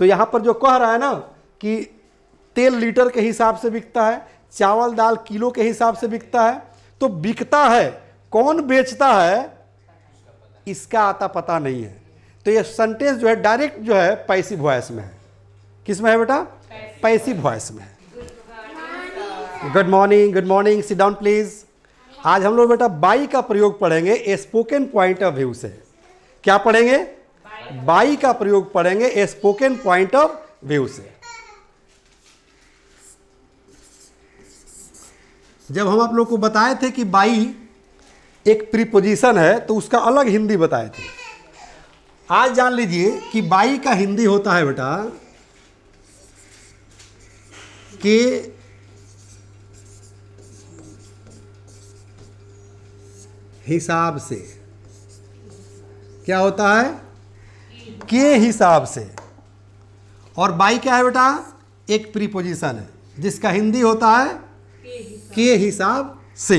तो यहाँ पर जो कह रहा है ना कि तेल लीटर के हिसाब से बिकता है चावल दाल किलो के हिसाब से बिकता है तो बिकता है कौन बेचता है इसका आता पता नहीं है तो ये सेंटेंस जो है डायरेक्ट जो है पैसी वॉयस में है किस में है बेटा पैसी वॉयस में है good morning good morning sit down please आज हम लोग बेटा बाई का प्रयोग पढ़ेंगे स्पोकन पॉइंट ऑफ व्यू से क्या पढ़ेंगे बाई का प्रयोग पढ़ेंगे a spoken point of view से जब हम आप लोग को बताए थे कि बाई एक प्रीपोजिशन है तो उसका अलग हिंदी बताए थे आज जान लीजिए कि बाई का हिंदी होता है बेटा कि हिसाब से क्या होता है के हिसाब से और बाई क्या है बेटा एक प्रीपोजिशन है जिसका हिंदी होता है के हिसाब से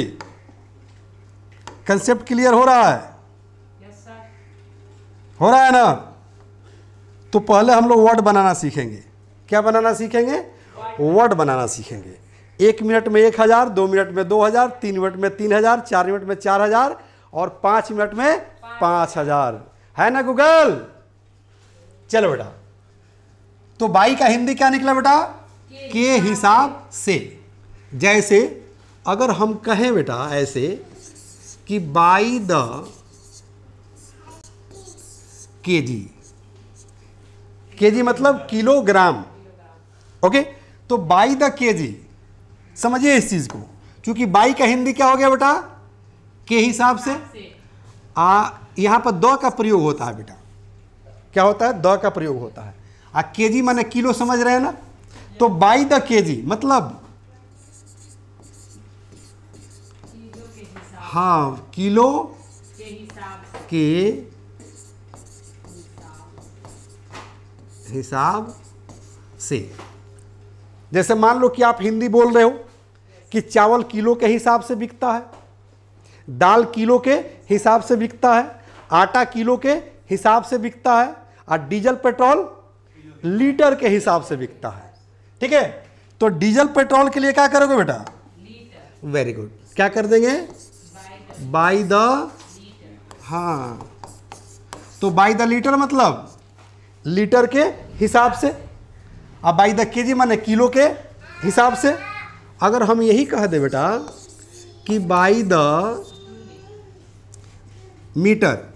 कंसेप्ट क्लियर हो रहा है yes, हो रहा है ना तो पहले हम लोग वर्ड बनाना सीखेंगे क्या बनाना सीखेंगे वर्ड बनाना सीखेंगे एक मिनट में एक हज़ार दो मिनट में दो हज़ार तीन मिनट में तीन हज़ार चार मिनट में चार हज़ार और पांच मिनट में पांच हज़ार है ना गूगल चलो बेटा तो बाई का हिंदी क्या निकला बेटा के हिसाब से जैसे अगर हम कहें बेटा ऐसे कि by the K ji K G मतलब किलोग्राम ओके तो बाई द के जी समझिए इस चीज को क्योंकि बाई का हिंदी क्या हो गया बेटा के हिसाब से आ यहां पर द का प्रयोग होता है बेटा क्या होता है द का प्रयोग होता है आ के जी माने किलो समझ रहे हैं ना तो बाई द के जी मतलब हाँ किलो के हिसाब से जैसे मान लो कि आप हिंदी बोल रहे हो कि चावल किलो के हिसाब से बिकता है दाल किलो के हिसाब से बिकता है आटा किलो के हिसाब से बिकता है और डीजल पेट्रोल लीटर के हिसाब से बिकता है ठीक है तो डीजल पेट्रोल के लिए क्या करोगे बेटा वेरी गुड क्या कर देंगे बाई द हाँ तो बाई द लीटर मतलब लीटर के हिसाब से अब बाई द के जी माने किलो के हिसाब से अगर हम यही कह दे बेटा कि बाई द मीटर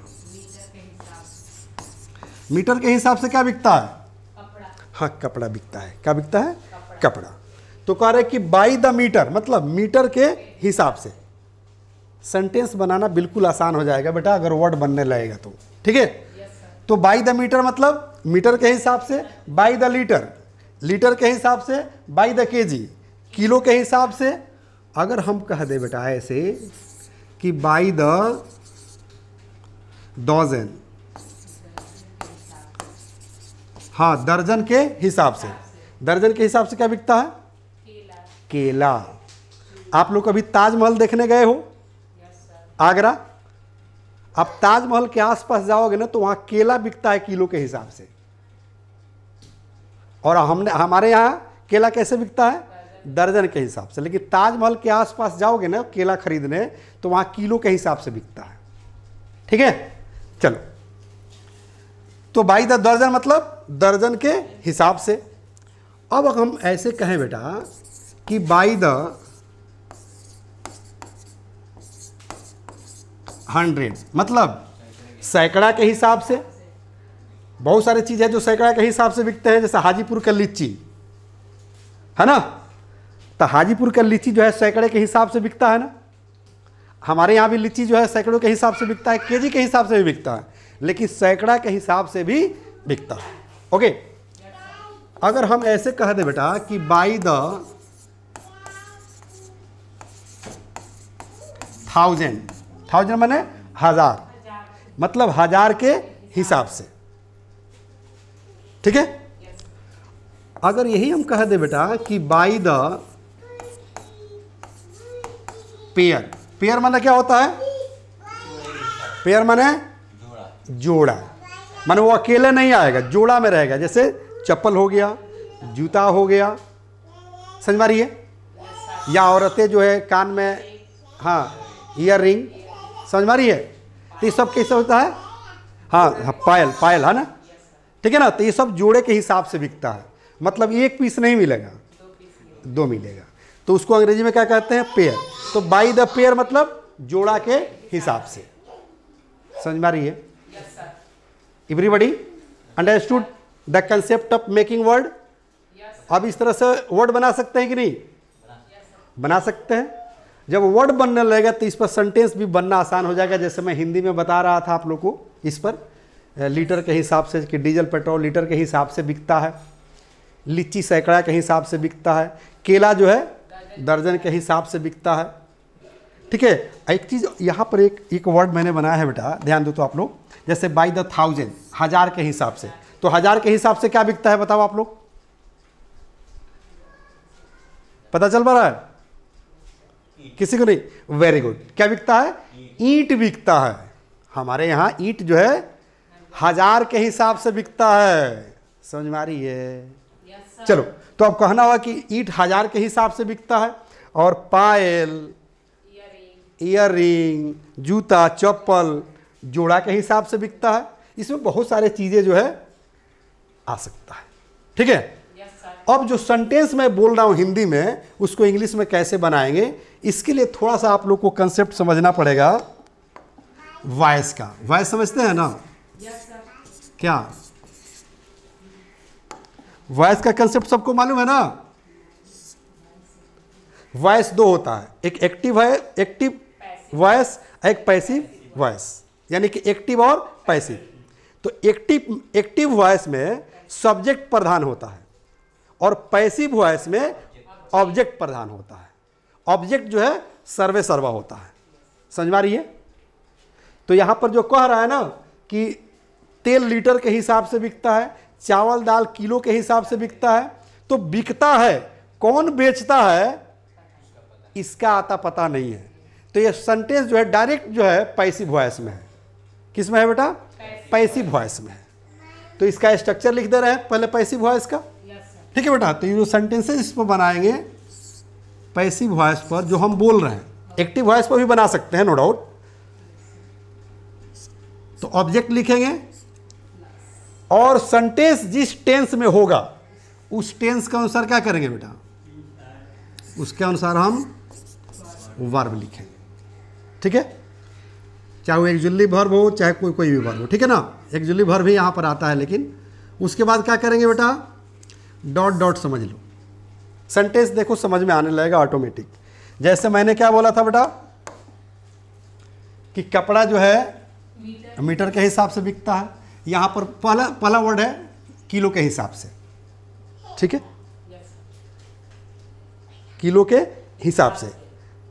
मीटर के हिसाब से क्या बिकता है हाँ कपड़ा बिकता है क्या बिकता है कपड़ा, कपड़ा। तो कह रहे कि बाई द मीटर मतलब मीटर के हिसाब से सेंटेंस बनाना बिल्कुल आसान हो जाएगा बेटा अगर वर्ड बनने लगेगा तो ठीक है तो बाई द मीटर मतलब मीटर के हिसाब से बाई द लीटर लीटर के हिसाब से by the K ji kilo के हिसाब से अगर हम कह दे बेटा ऐसे कि बाई द डॉजन हाँ दर्जन के हिसाब से दर्जन के हिसाब से क्या बिकता है केला, आप लोग कभी ताजमहल देखने गए हो आगरा आप ताजमहल के आसपास जाओगे ना तो वहाँ केला बिकता है किलो के हिसाब से और हमने हमारे यहाँ केला कैसे बिकता है दर्जन के हिसाब से लेकिन ताजमहल के आसपास जाओगे ना केला खरीदने तो वहाँ किलो के हिसाब से बिकता है ठीक है चलो तो बाई द दर्जन मतलब दर्जन के हिसाब से अब हम ऐसे कहें बेटा कि बाई द हंड्रेड मतलब सैकड़ा के हिसाब से बहुत सारे चीज़ है जो सैकड़ा के हिसाब से बिकते हैं जैसे हाजीपुर का लीची है ना तो हाजीपुर का लीची जो है सैकड़े के हिसाब से बिकता है ना हमारे यहाँ भी लीची जो है सैकड़ों के हिसाब से बिकता है केजी के हिसाब से भी बिकता है लेकिन सैकड़ा के हिसाब से भी बिकता है ओके अगर हम ऐसे कह दे बेटा कि बाई द थाउजेंड थाउजेंड मैंने हजार मतलब हजार के हिसाब से ठीक है अगर यही हम कह दे बेटा कि बाई द पेयर पेयर माना क्या होता है पेयर माने जोड़ा माने वो अकेले नहीं आएगा जोड़ा में रहेगा जैसे चप्पल हो गया जूता हो गया समझ है या औरतें जो है कान में हाँ ईयर रिंग समझ है तो ये सब कैसे होता है हाँ, हाँ पायल पायल है ना ठीक है ना तो ये सब जोड़े के हिसाब से बिकता है मतलब एक पीस नहीं मिलेगा दो मिलेगा तो उसको अंग्रेजी में क्या कहते हैं पेयर तो बाई द पेयर मतलब जोड़ा के हिसाब से समझ मारिए everybody understood the concept of making word आप अब इस तरह से वर्ड बना सकते हैं कि नहीं yes, बना सकते हैं जब वर्ड बनने लगेगा तो इस पर सेंटेंस भी बनना आसान हो जाएगा जैसे मैं हिंदी में बता रहा था आप लोग को इस पर लीटर के हिसाब से कि डीजल पेट्रोल लीटर के हिसाब से बिकता है लीची सैकड़ा के हिसाब से बिकता है केला जो है दर्जन के हिसाब से बिकता है ठीक है एक चीज़ यहाँ पर एक एक वर्ड मैंने बनाया है बेटा ध्यान दो तो आप लोग जैसे बाई द थाउजेंड हज़ार के हिसाब से तो हज़ार के हिसाब से क्या बिकता है बताओ आप लोग पता चल पा रहा है किसी को नहीं वेरी गुड क्या बिकता है ईंट बिकता है हमारे यहाँ ईंट जो है हज़ार के हिसाब से बिकता है समझ में आ रही है चलो तो अब कहना हुआ कि ईंट हज़ार के हिसाब से बिकता है और पायल ईयर जूता चप्पल जोड़ा के हिसाब से बिकता है इसमें बहुत सारे चीज़ें जो है आ सकता है ठीक है अब जो सेंटेंस मैं बोल रहा हूँ हिंदी में उसको इंग्लिश में कैसे बनाएंगे इसके लिए थोड़ा सा आप लोग को कंसेप्ट समझना पड़ेगा वॉइस का वॉइस समझते हैं ना क्या वॉइस का कंसेप्ट सबको मालूम है ना वॉइस दो होता है एक एक्टिव है एक्टिव वॉयस एक पैसिव वॉयस यानी कि एक्टिव और पैसिव तो एक्टिव एक्टिव वॉयस में सब्जेक्ट प्रधान होता है और पैसिव वॉयस में ऑब्जेक्ट प्रधान होता है ऑब्जेक्ट जो है सर्वे सर्वा होता है समझ में रही है तो यहाँ पर जो कह रहा है ना कि तेल लीटर के हिसाब से बिकता है चावल दाल किलो के हिसाब से बिकता है तो बिकता है कौन बेचता है इसका आता पता नहीं है तो ये सेंटेंस जो है डायरेक्ट जो है पैसिव वॉयस में है किस में है बेटा पैसिव वॉयस में है तो इसका स्ट्रक्चर लिख दे रहे हैं पहले पैसिव वॉयस का ठीक है बेटा तो ये जो सेंटेंसेज इस पर बनाएंगे पैसिव वॉयस पर जो हम बोल रहे हैं एक्टिव वॉयस पर भी बना सकते हैं नो डाउट तो ऑब्जेक्ट लिखेंगे और सेंटेंस जिस टेंस में होगा उस टेंस के अनुसार क्या करेंगे बेटा उसके अनुसार हम वर्ब लिखेंगे ठीक है चाहे वो एक्जुअली भर्व हो चाहे कोई कोई भी भर्व हो ठीक है ना एक्जुअली भर्व भी यहाँ पर आता है लेकिन उसके बाद क्या करेंगे बेटा डॉट डॉट समझ लो सेंटेंस देखो समझ में आने लगेगा ऑटोमेटिक जैसे मैंने क्या बोला था बेटा कि कपड़ा जो है मीटर, मीटर के हिसाब से बिकता है यहाँ पर पहला पहला वर्ड है किलो के हिसाब से ठीक है किलो के हिसाब से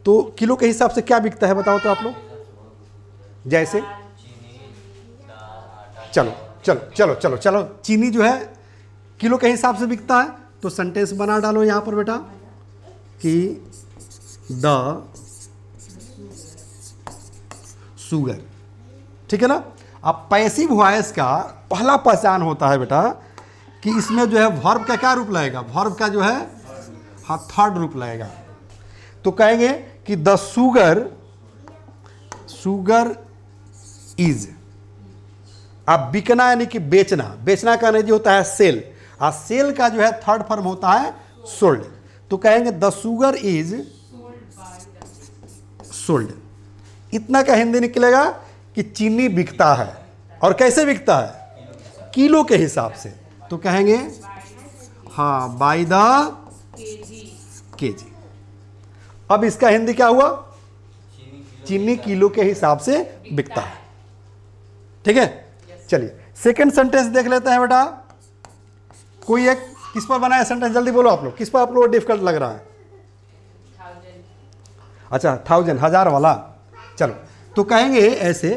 तो किलो के हिसाब से क्या बिकता है बताओ तो आप लोग जैसे चलो चलो चलो चलो चलो चीनी जो है किलो के हिसाब से बिकता है तो सेंटेंस बना डालो यहाँ पर बेटा कि द सुगर ठीक है ना अब पैसिव वॉयस का पहला पहचान होता है बेटा कि इसमें जो है वर्ब का क्या रूप लगेगा वर्ब का जो है हाँ थर्ड रूप लगेगा तो कहेंगे कि द सुगर सुगर इज अब बिकना यानी कि बेचना बेचना का अंग्रेजी होता है सेल और सेल का जो है थर्ड फॉर्म होता है सोल्ड तो कहेंगे द सुगर इज सोल्ड इतना का हिंदी निकलेगा कि चीनी बिकता है और कैसे बिकता है किलो के हिसाब से तो कहेंगे हाँ बाई द के जी अब इसका हिंदी क्या हुआ चीनी किलो के हिसाब से बिकता है ठीक है चलिए सेकंड सेंटेंस देख लेते हैं बेटा कोई एक किस पर बनाया सेंटेंस जल्दी बोलो आप लोग किस पर आप लोग डिफिकल्ट लग रहा है अच्छा थाउजेंड हजार वाला चलो तो कहेंगे ऐसे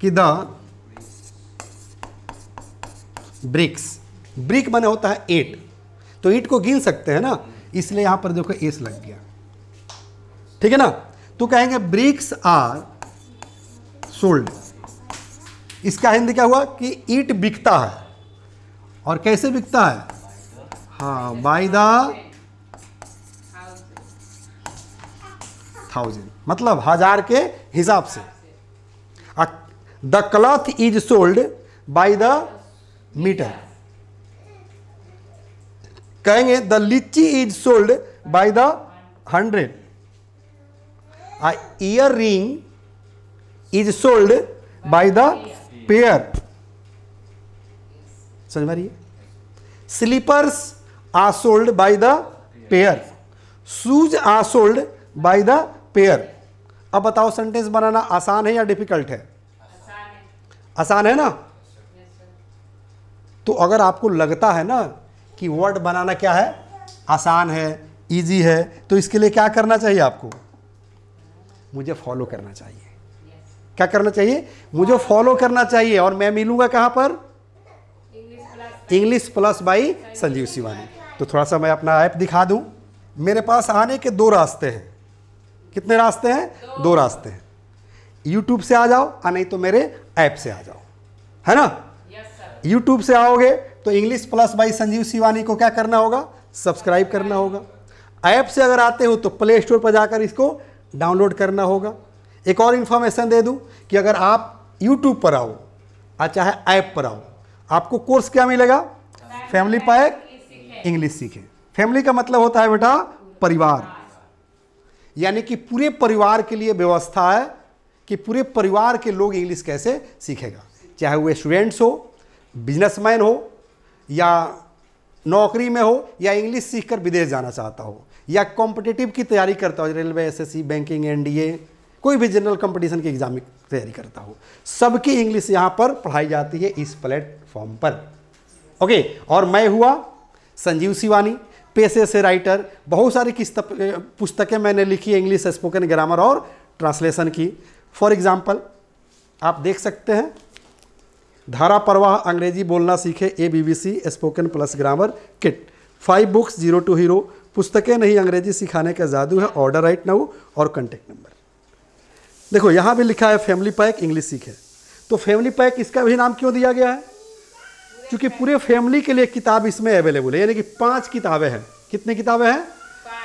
कि द ब्रिक्स ब्रिक बने होता है एट तो ईट को गिन सकते हैं ना इसलिए यहां पर देखो एस लग गया ठीक है ना तो कहेंगे ब्रिक्स आर सोल्ड इसका हिंदी क्या हुआ कि ईट बिकता है और कैसे बिकता है हा बाई द थाउजेंड मतलब हजार के हिसाब से the cloth is sold by the metre कहेंगे the lychee is sold by the hundred earring is sold by the pair समझ में slippers are sold by the pair shoes are sold by the pair अब बताओ sentence बनाना आसान है या difficult है आसान है ना तो अगर आपको लगता है ना कि वर्ड बनाना क्या है आसान है इजी है तो इसके लिए क्या करना चाहिए आपको मुझे फॉलो करना चाहिए क्या करना चाहिए मुझे फॉलो करना चाहिए और मैं मिलूंगा कहां पर English plus by Sanjeev Shivani तो थोड़ा सा मैं अपना ऐप दिखा दूं मेरे पास आने के दो रास्ते हैं कितने रास्ते हैं दो रास्ते हैं यूट्यूब से आ जाओ और नहीं तो मेरे ऐप से आ जाओ है ना यूट्यूब से आओगे तो English plus by Sanjeev Shivani को क्या करना होगा सब्सक्राइब करना होगा ऐप से अगर आते हो तो प्ले स्टोर पर जाकर इसको डाउनलोड करना होगा एक और इन्फॉर्मेशन दे दूँ कि अगर आप यूट्यूब पर आओ आ चाहे ऐप पर आओ आपको कोर्स क्या मिलेगा फैमिली पैक इंग्लिश सीखें फैमिली का मतलब होता है बेटा परिवार यानी कि पूरे परिवार के लिए व्यवस्था है कि पूरे परिवार के लोग इंग्लिश कैसे सीखेगा चाहे वो स्टूडेंट्स हो बिजनेसमैन हो या नौकरी में हो या इंग्लिश सीखकर विदेश जाना चाहता हो या कॉम्पिटिटिव की तैयारी करता हो रेलवे एसएससी बैंकिंग एनडीए कोई भी जनरल कंपटीशन की एग्ज़ाम की तैयारी करता हो सबकी इंग्लिश यहाँ पर पढ़ाई जाती है इस प्लेटफॉर्म पर ओके और मैं हुआ संजीव शिवानी पेशे से राइटर बहुत सारी किस्त पुस्तकें मैंने लिखी इंग्लिश स्पोकन ग्रामर और ट्रांसलेशन की फॉर एग्ज़ाम्पल आप देख सकते हैं धारा प्रवाह अंग्रेजी बोलना सीखे A B B C spoken plus grammar kit five books zero to hero पुस्तकें नहीं अंग्रेजी सिखाने का जादू है ऑर्डर राइट नाउ और कॉन्टेक्ट नंबर देखो यहाँ भी लिखा है फैमिली पैक इंग्लिश सीखे तो फैमिली पैक इसका भी नाम क्यों दिया गया है क्योंकि पूरे फैमिली के लिए किताब इसमें अवेलेबल है यानी कि पांच किताबें हैं कितनी किताबें हैं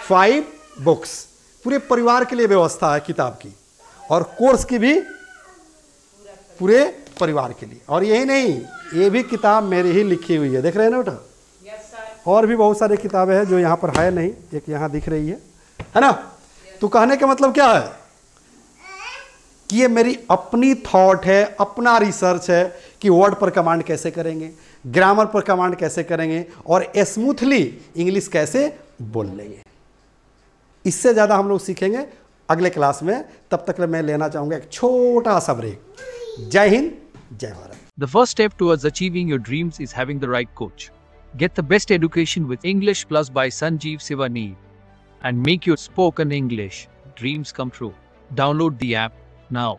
फाइव बुक्स पूरे परिवार के लिए व्यवस्था है किताब की और कोर्स की भी पूरे परिवार के लिए और यही नहीं ये भी किताब मेरी ही लिखी हुई है देख रहे हैं ना बेटा और भी बहुत सारी किताबें हैं जो यहाँ पर है नहीं एक यहाँ दिख रही है है ना तो कहने का मतलब क्या है कि ये मेरी अपनी थॉट है अपना रिसर्च है कि वर्ड पर कमांड कैसे करेंगे ग्रामर पर कमांड कैसे करेंगे और स्मूथली इंग्लिश कैसे बोल लेंगे इससे ज़्यादा हम लोग सीखेंगे अगले क्लास में तब तक मैं लेना चाहूँगा एक छोटा सा ब्रेक जय Hind Jai Bharat. The first step towards achieving your dreams is having the right coach. Get the best education with English Plus by Sanjeev Sivani and make your spoken English dreams come true. Download the app now.